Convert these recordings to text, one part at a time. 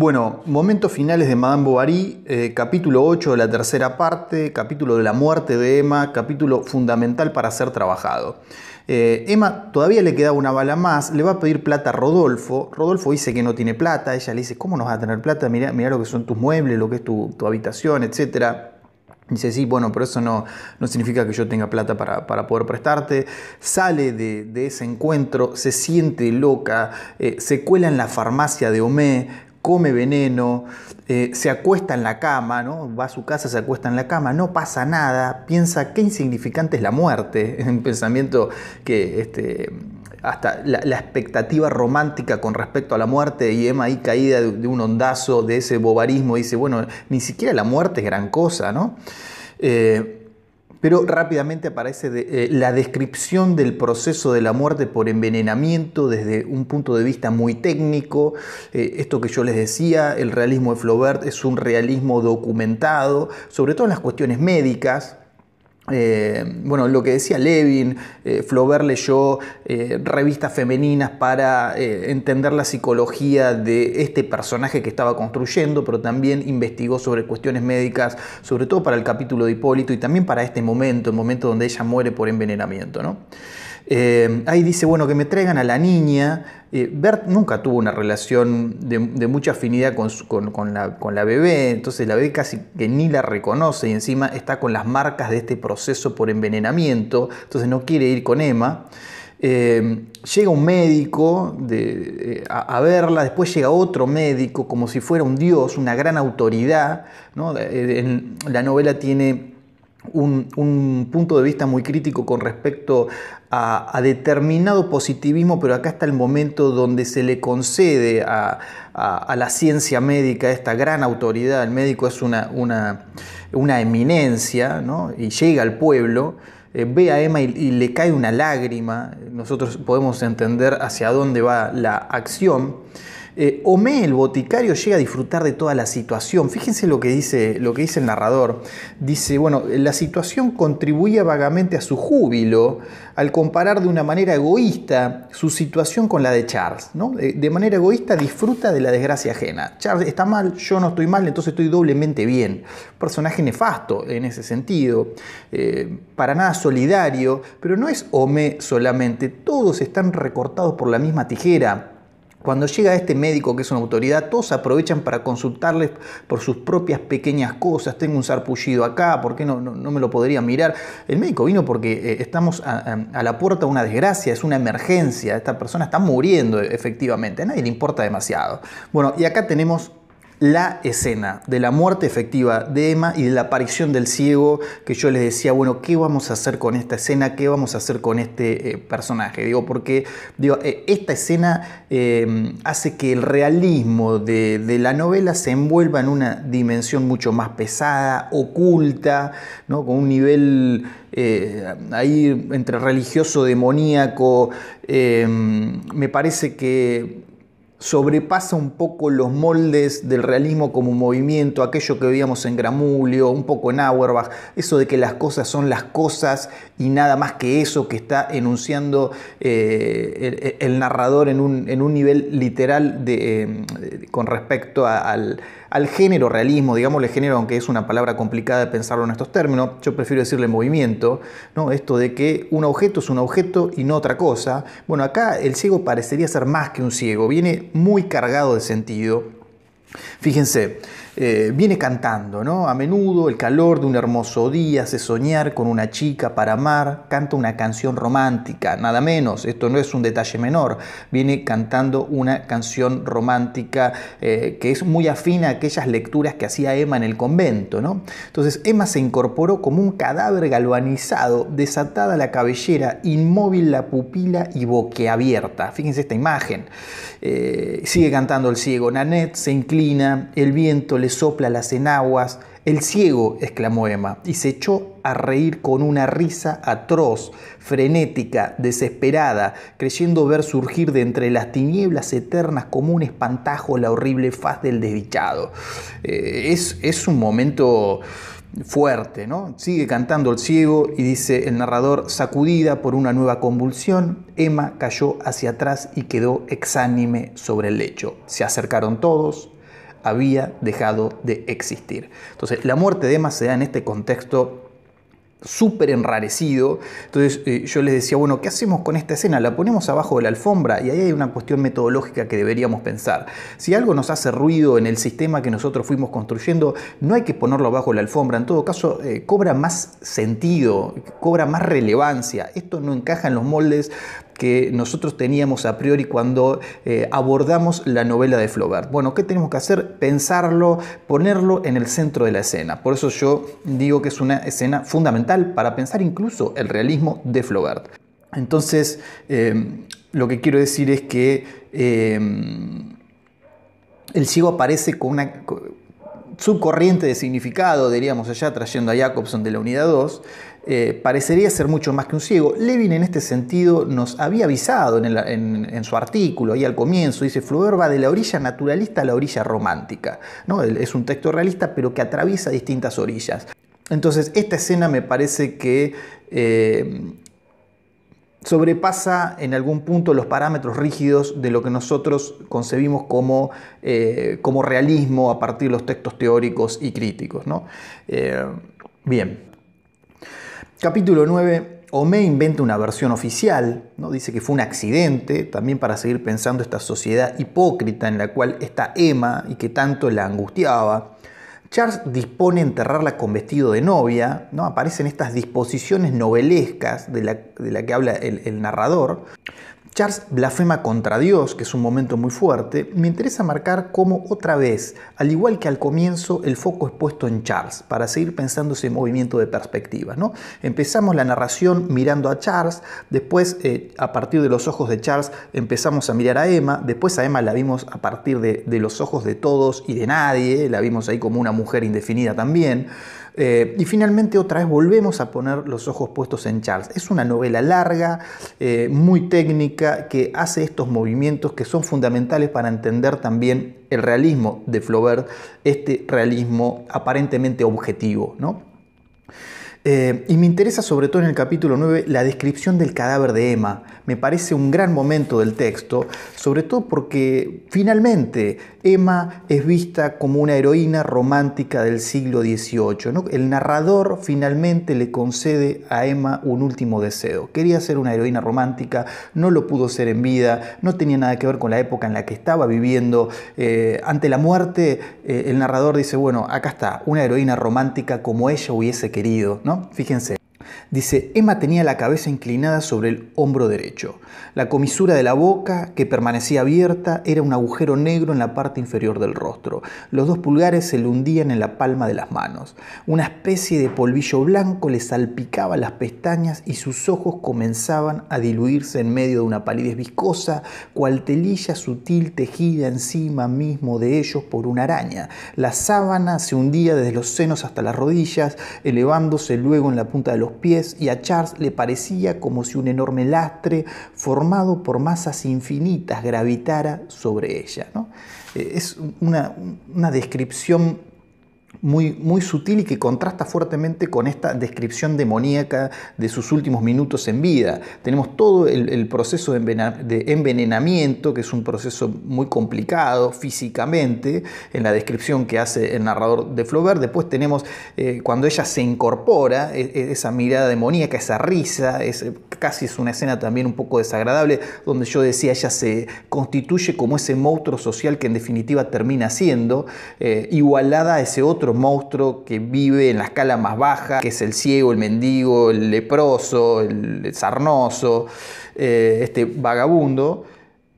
Bueno, momentos finales de Madame Bovary, eh, capítulo 8 de la tercera parte, capítulo de la muerte de Emma, capítulo fundamental para ser trabajado. Eh, Emma todavía le queda una bala más, le va a pedir plata a Rodolfo, Rodolfo dice que no tiene plata, ella le dice, ¿cómo no vas a tener plata? mira lo que son tus muebles, lo que es tu, habitación, etc. Dice, sí, bueno, pero eso no, no significa que yo tenga plata para, poder prestarte. Sale de, ese encuentro, se siente loca, eh, se cuela en la farmacia de Homé, come veneno, eh, se acuesta en la cama, ¿no? va a su casa, se acuesta en la cama, no pasa nada, piensa qué insignificante es la muerte, un pensamiento que este, hasta la, expectativa romántica con respecto a la muerte y Emma ahí caída de, un ondazo, de ese bobarismo, dice, bueno, ni siquiera la muerte es gran cosa, ¿no? Eh, pero rápidamente aparece eh, la descripción del proceso de la muerte por envenenamiento desde un punto de vista muy técnico. Eh, esto que yo les decía, el realismo de Flaubert es un realismo documentado, sobre todo en las cuestiones médicas. Eh, bueno, lo que decía Levin, eh, Flaubert leyó eh, revistas femeninas para entender la psicología de este personaje que estaba construyendo, pero también investigó sobre cuestiones médicas, sobre todo para el capítulo de Hipólito y también para este momento, el momento donde ella muere por envenenamiento. ¿no? Eh, ahí dice, bueno, que me traigan a la niña. Eh, Bert nunca tuvo una relación de, mucha afinidad con, la, bebé, entonces la bebé casi que ni la reconoce y encima está con las marcas de este proceso por envenenamiento, entonces no quiere ir con Emma. Eh, llega un médico a, verla, después llega otro médico como si fuera un dios, una gran autoridad. la novela tiene un, punto de vista muy crítico con respecto a, determinado positivismo, pero acá está el momento donde se le concede a, la ciencia médica esta gran autoridad. El médico es una, eminencia y llega al pueblo. Eh, ve a Emma y le cae una lágrima, nosotros podemos entender hacia dónde va la acción. Eh, Homé, el boticario, llega a disfrutar de toda la situación. Fíjense lo que, dice, lo que dice el narrador. Dice, bueno, la situación contribuía vagamente a su júbilo al comparar de una manera egoísta su situación con la de Charles. De manera egoísta disfruta de la desgracia ajena. Charles está mal, yo no estoy mal, entonces estoy doblemente bien. Personaje nefasto en ese sentido, eh, para nada solidario, pero no es Homé solamente, todos están recortados por la misma tijera cuando llega este médico que es una autoridad, todos aprovechan para consultarles por sus propias pequeñas cosas. Tengo un sarpullido acá, ¿por qué no, no, me lo podría mirar? El médico vino porque eh, estamos a, a, la puerta de una desgracia, es una emergencia. Esta persona está muriendo e, efectivamente, a nadie le importa demasiado. Bueno, y acá tenemos la escena de la muerte efectiva de Emma y de la aparición del ciego, que yo les decía, bueno, ¿qué vamos a hacer con esta escena? ¿Qué vamos a hacer con este eh, personaje? Digo, porque digo, eh, esta escena eh, hace que el realismo de, de, la novela se envuelva en una dimensión mucho más pesada, oculta, ¿no? con un nivel ahí entre religioso, demoníaco. me parece que sobrepasa un poco los moldes del realismo como movimiento, aquello que veíamos en Gramulio, un poco en Auerbach, eso de que las cosas son las cosas y nada más que eso que está enunciando eh, el, narrador en un, en un nivel literal de, eh, con respecto al, género realismo, digámosle género, aunque es una palabra complicada de pensarlo en estos términos, yo prefiero decirle movimiento, ¿no? esto de que un objeto es un objeto y no otra cosa. Bueno, acá el ciego parecería ser más que un ciego, viene muy cargado de sentido. Fíjense, eh, viene cantando, ¿no? A menudo el calor de un hermoso día hace soñar con una chica para amar, canta una canción romántica, nada menos, esto no es un detalle menor, viene cantando una canción romántica eh, que es muy afina a aquellas lecturas que hacía Emma en el convento, ¿no? Entonces Emma se incorporó como un cadáver galvanizado, desatada la cabellera, inmóvil la pupila y boquiabierta. Fíjense esta imagen. Eh, sigue cantando el ciego, Nanette se inclina, el viento le sopla las enaguas. El ciego, exclamó Emma, y se echó a reír con una risa atroz, frenética, desesperada, creyendo ver surgir de entre las tinieblas eternas como un espantajo la horrible faz del desdichado. Eh, es, es un momento fuerte, ¿no? Sigue cantando el ciego y dice el narrador, sacudida por una nueva convulsión, Emma cayó hacia atrás y quedó exánime sobre el lecho. Se acercaron todos, había dejado de existir. Entonces, la muerte de Emma se da en este contexto súper enrarecido. Entonces eh, yo les decía, bueno, ¿qué hacemos con esta escena? La ponemos abajo de la alfombra y ahí hay una cuestión metodológica que deberíamos pensar. Si algo nos hace ruido en el sistema que nosotros fuimos construyendo, no hay que ponerlo abajo de la alfombra. En todo caso, eh, cobra más sentido, cobra más relevancia. Esto no encaja en los moldes que nosotros teníamos a priori cuando eh, abordamos la novela de Flaubert. Bueno, ¿qué tenemos que hacer? Pensarlo, ponerlo en el centro de la escena. Por eso yo digo que es una escena fundamental para pensar incluso el realismo de Flaubert. Entonces, em, lo que quiero decir es que em, el ciego aparece con una subcorriente de significado, diríamos allá, trayendo a Jacobson de la unidad 2, eh, parecería ser mucho más que un ciego. Levin en este sentido nos había avisado en, su artículo ahí al comienzo, dice, Flaubert va de la orilla naturalista a la orilla romántica. ¿no? Es un texto realista pero que atraviesa distintas orillas. Entonces, esta escena me parece que eh, sobrepasa en algún punto los parámetros rígidos de lo que nosotros concebimos como, eh, como realismo a partir de los textos teóricos y críticos. ¿no? bien. Capítulo 9. Homé inventa una versión oficial, ¿no? dice que fue un accidente, también para seguir pensando esta sociedad hipócrita en la cual está Emma y que tanto la angustiaba. Charles dispone enterrarla con vestido de novia, ¿no? aparecen estas disposiciones novelescas de la, que habla el narrador. Charles blasfema contra Dios, que es un momento muy fuerte, me interesa marcar cómo otra vez, al igual que al comienzo, el foco es puesto en Charles, para seguir pensando ese movimiento de perspectiva. ¿no? Empezamos la narración mirando a Charles, después eh, a partir de los ojos de Charles empezamos a mirar a Emma, después a Emma la vimos a partir de los ojos de todos y de nadie, la vimos ahí como una mujer indefinida también. Eh, y finalmente otra vez volvemos a poner los ojos puestos en Charles. Es una novela larga, eh, muy técnica, que hace estos movimientos que son fundamentales para entender también el realismo de Flaubert, este realismo aparentemente objetivo. ¿no? Eh, y me interesa sobre todo en el capítulo 9 la descripción del cadáver de Emma. Me parece un gran momento del texto, sobre todo porque finalmente Emma es vista como una heroína romántica del siglo XVIII. El narrador finalmente le concede a Emma un último deseo. Quería ser una heroína romántica, no lo pudo ser en vida, no tenía nada que ver con la época en la que estaba viviendo. Eh, ante la muerte, eh, el narrador dice, bueno, acá está, una heroína romántica como ella hubiese querido. ¿no? Fiquem sempre. Dice, Emma tenía la cabeza inclinada sobre el hombro derecho. La comisura de la boca, que permanecía abierta, era un agujero negro en la parte inferior del rostro. Los dos pulgares se le hundían en la palma de las manos. Una especie de polvillo blanco le salpicaba las pestañas y sus ojos comenzaban a diluirse en medio de una palidez viscosa, cual telilla sutil tejida encima mismo de ellos por una araña. La sábana se hundía desde los senos hasta las rodillas, elevándose luego en la punta de los pies y a Charles le parecía como si un enorme lastre formado por masas infinitas gravitara sobre ella. Eh, es una descripción muy, sutil y que contrasta fuertemente con esta descripción demoníaca de sus últimos minutos en vida. Tenemos todo el, proceso de, envenenamiento, que es un proceso muy complicado físicamente, en la descripción que hace el narrador de Flaubert. Después tenemos eh, cuando ella se incorpora, e-, e-, esa mirada demoníaca, esa risa, casi es una escena también un poco desagradable, donde yo decía, ella se constituye como ese monstruo social que en definitiva termina siendo, eh, igualada a ese otro monstruo que vive en la escala más baja, que es el ciego, el mendigo, el leproso, el sarnoso, eh, este vagabundo.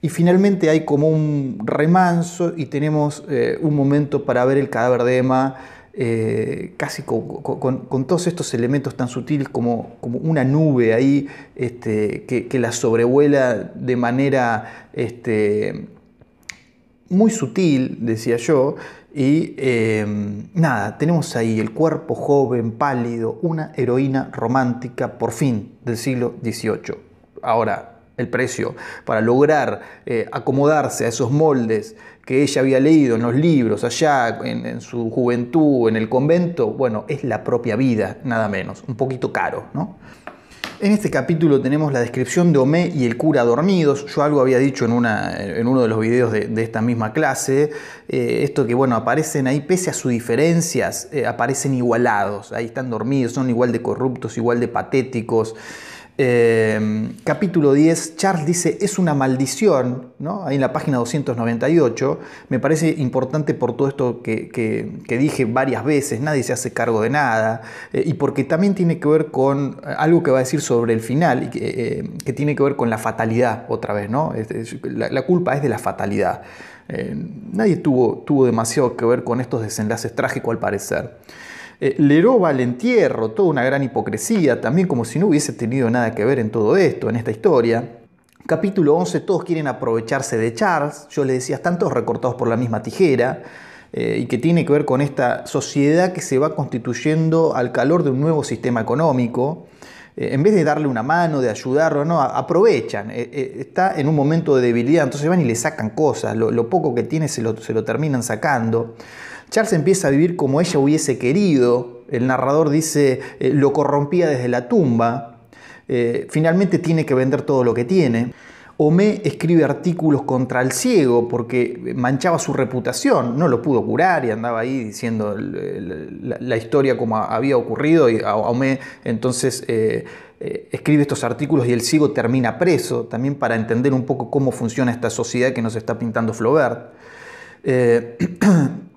Y finalmente hay como un remanso y tenemos eh, un momento para ver el cadáver de Emma, eh, casi con, todos estos elementos tan sutiles como, como una nube ahí este, que, la sobrevuela de manera este, muy sutil, decía yo, y em, nada, tenemos ahí el cuerpo joven, pálido, una heroína romántica, por fin, del siglo XVIII. Ahora, el precio para lograr eh, acomodarse a esos moldes que ella había leído en los libros allá, en, en, su juventud, en el convento, bueno, es la propia vida, nada menos, un poquito caro, ¿no? En este capítulo tenemos la descripción de Omé y el cura dormidos. Yo algo había dicho en, una, en uno de los videos de, esta misma clase. Eh, esto que, bueno, aparecen ahí, pese a sus diferencias, eh, aparecen igualados. Ahí están dormidos, son igual de corruptos, igual de patéticos. Em, capítulo 10, Charles dice, es una maldición, ¿no? ahí en la página 298, me parece importante por todo esto que, dije varias veces, nadie se hace cargo de nada, eh, y porque también tiene que ver con eh, algo que va a decir sobre el final, y que, eh, tiene que ver con la fatalidad otra vez, ¿no? la, culpa es de la fatalidad. nadie tuvo, tuvo demasiado que ver con estos desenlaces trágicos al parecer. Eh, va al entierro, toda una gran hipocresía, también como si no hubiese tenido nada que ver en todo esto, en esta historia. Capítulo 11, todos quieren aprovecharse de Charles, yo le decía, están todos recortados por la misma tijera, eh, y que tiene que ver con esta sociedad que se va constituyendo al calor de un nuevo sistema económico eh, en vez de darle una mano, de ayudarlo, no, aprovechan. Eh, está en un momento de debilidad, entonces van y le sacan cosas, lo, poco que tiene se lo terminan sacando. Charles empieza a vivir como ella hubiese querido. El narrador dice, eh, lo corrompía desde la tumba. Eh, finalmente tiene que vender todo lo que tiene. Homé escribe artículos contra el ciego porque manchaba su reputación, no lo pudo curar y andaba ahí diciendo la, historia como había ocurrido y Homé entonces eh, escribe estos artículos y el ciego termina preso, también para entender un poco cómo funciona esta sociedad que nos está pintando Flaubert.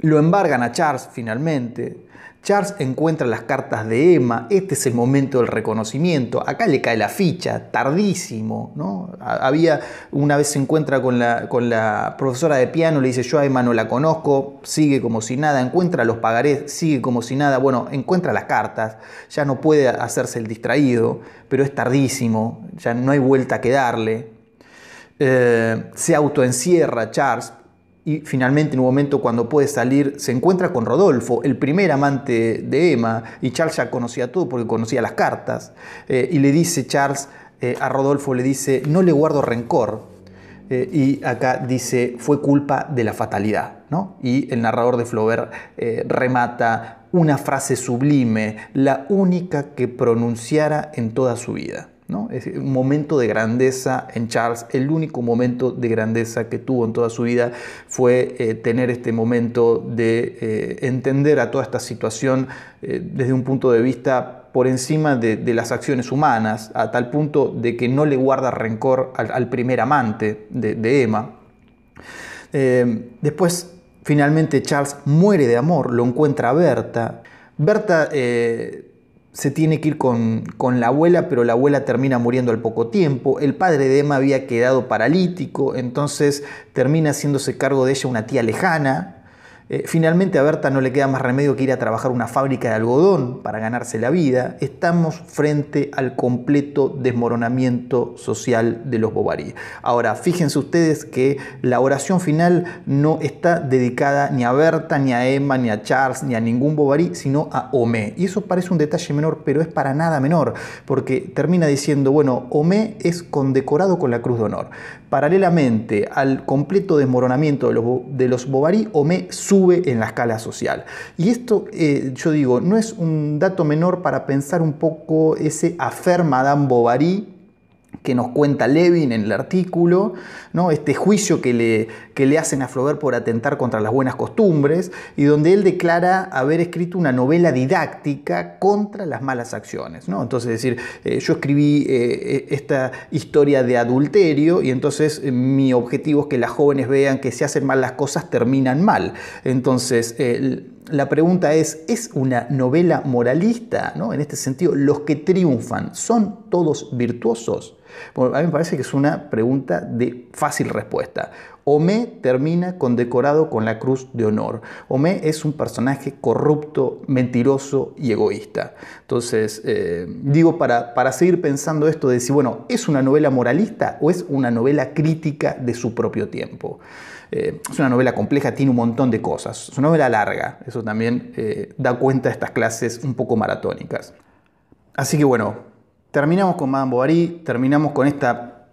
Lo embargan a Charles finalmente. Charles encuentra las cartas de Emma, este es el momento del reconocimiento, acá le cae la ficha, tardísimo, ¿no? Había, una vez se encuentra con la, con la profesora de piano, le dice yo a Emma no la conozco, sigue como si nada, encuentra los pagarés, sigue como si nada, bueno, encuentra las cartas, ya no puede hacerse el distraído, pero es tardísimo, ya no hay vuelta que darle. Eh, se autoencierra Charles y finalmente en un momento cuando puede salir se encuentra con Rodolfo, el primer amante de Emma, y Charles ya conocía todo porque conocía las cartas, eh, y le dice Charles eh, a Rodolfo, le dice, no le guardo rencor, eh, y acá dice, fue culpa de la fatalidad, ¿no? Y el narrador de Flaubert remata una frase sublime, la única que pronunciara en toda su vida. Es un momento de grandeza en Charles. El único momento de grandeza que tuvo en toda su vida fue eh, tener este momento de eh, entender a toda esta situación eh, desde un punto de vista por encima de, las acciones humanas, a tal punto de que no le guarda rencor al, primer amante de, Emma. después, finalmente, Charles muere de amor, lo encuentra a Berta. Berta se tiene que ir con, la abuela, pero la abuela termina muriendo al poco tiempo. El padre de Emma había quedado paralítico, entonces termina haciéndose cargo de ella una tía lejana, eh, finalmente a Berta no le queda más remedio que ir a trabajar una fábrica de algodón para ganarse la vida. Estamos frente al completo desmoronamiento social de los Bovary. Ahora, fíjense ustedes que la oración final no está dedicada ni a Berta, ni a Emma, ni a Charles, ni a ningún Bovary, sino a Homé. Y eso parece un detalle menor, pero es para nada menor, porque termina diciendo, bueno, Homé es condecorado con la Cruz de Honor. Paralelamente al completo desmoronamiento de los, de los Homé en la escala social. Y esto, eh, yo digo, no es un dato menor para pensar un poco ese afer Madame Bovary que nos cuenta Levin en el artículo, ¿no? este juicio que le, hacen a Flaubert por atentar contra las buenas costumbres, y donde él declara haber escrito una novela didáctica contra las malas acciones. ¿no? Entonces, es decir, eh, yo escribí eh, e, esta historia de adulterio y entonces eh, mi objetivo es que las jóvenes vean que si hacen mal las cosas terminan mal. Entonces, la pregunta es, ¿es una novela moralista? ¿no? En este sentido, los que triunfan, ¿son todos virtuosos? a mí me parece que es una pregunta de fácil respuesta. Homé termina condecorado con la Cruz de Honor. Homé es un personaje corrupto, mentiroso y egoísta. Entonces, eh, digo, para, seguir pensando esto de si, bueno, ¿es una novela moralista o es una novela crítica de su propio tiempo? Eh, es una novela compleja, tiene un montón de cosas. Es una novela larga, eso también eh, da cuenta de estas clases un poco maratónicas. Así que bueno, terminamos con Madame Bovary, terminamos con esta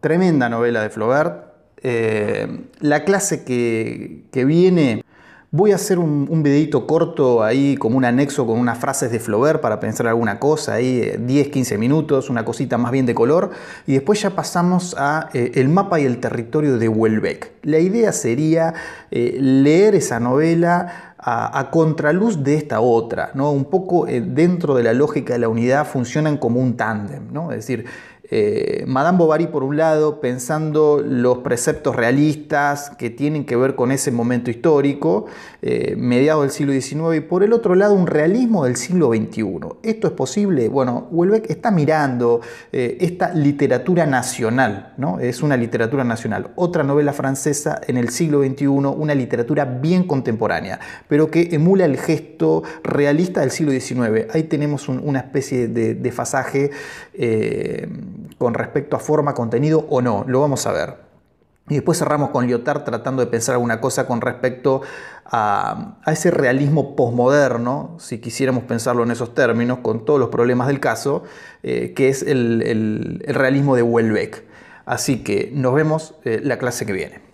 tremenda novela de Flaubert. Eh, la clase que, viene, voy a hacer un, videito corto ahí, como un anexo con unas frases de Flaubert para pensar alguna cosa, ahí 10, eh, 15 minutos, una cosita más bien de color, y después ya pasamos a eh, el mapa y el territorio de Huelbeck. La idea sería leer esa novela, a, contraluz de esta otra, ¿no? un poco eh, dentro de la lógica de la unidad funcionan como un tándem, ¿no? es decir, eh, Madame Bovary por un lado pensando los preceptos realistas que tienen que ver con ese momento histórico mediado eh, mediados del siglo XIX, y por el otro lado un realismo del siglo XXI. ¿Esto es posible? Bueno, Welbeck está mirando eh, esta literatura nacional, ¿no? es una literatura nacional, otra novela francesa en el siglo XXI, una literatura bien contemporánea, pero que emula el gesto realista del siglo XIX. Ahí tenemos una especie de fasaje eh, con respecto a forma, contenido o no, lo vamos a ver. Y después cerramos con Lyotard tratando de pensar alguna cosa con respecto a, ese realismo posmoderno, si quisiéramos pensarlo en esos términos, con todos los problemas del caso, eh, que es el, realismo de Welbeck. Así que nos vemos eh, la clase que viene.